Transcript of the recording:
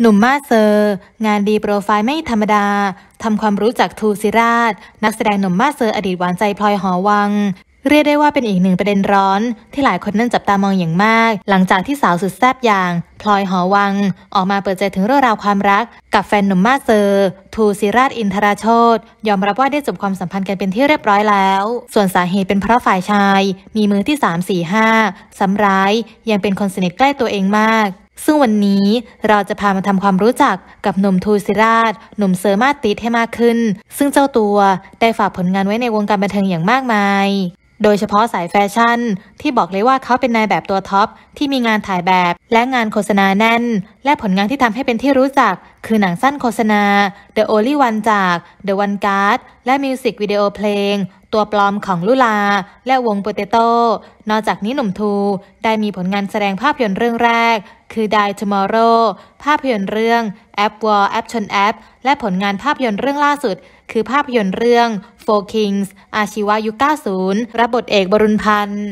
หนุ่มมาเซอร์ งานดีโปรไฟล์ไม่ธรรมดาทำความรู้จักทูซิราช นักแสดงหนุ่มมาเซอร์อดีตหวานใจพลอยหอวัง เรียกได้ว่าเป็นอีกหนึ่งประเด็นร้อน ที่หลายคนนั่นจับตามองอย่างมาก หลังจากที่สาวสุดแซ่บอย่าง พลอยหอวัง ออกมาเปิดใจถึงเรื่องราวความรัก กับแฟนหนุ่มมาเซอร์ ทูซิราชอินทราโชตยอมรับว่าได้จบความสัมพันธ์กันเป็นที่เรียบร้อยแล้ว ส่วนสาเหตุเป็นเพราะฝ่ายชาย มีมือที่3-4-5ซ้ำร้าย ยังเป็นคนสนิทใกล้ตัวเองมากซึ่งวันนี้เราจะพามาทำความรู้จักกับหนุ่มทูซิราชหนุ่มเซอร์มาติสให้มากขึ้น ซึ่งเจ้าตัวได้ฝากผลงานไว้ในวงการบันเทิงอย่างมากมายโดยเฉพาะสายแฟชั่น ที่บอกเลยว่าเขาเป็นนายแบบตัวท็อป ที่มีงานถ่ายแบบและงานโฆษณาแน่น และผลงานที่ทำให้เป็นที่รู้จัก คือหนังสั้นโฆษณา The Only One จาก The One Guard และมิวสิกวิดีโอเพลงตัวปลอมของลุลา และวงโปเตโต้นอกจากนี้หนุ่มทู ได้มีผลงานแสดงภาพยนตร์เรื่องแรก คือ Die Tomorrow ภาพยนตร์เรื่อง App War App c h ชน App และผลงานภาพยนตร์เรื่องล่าสุด คือภาพยนตร์เรื่องโฟ i ิงส์ อาชีวายุ90รับบทเอกบรุณพันธ์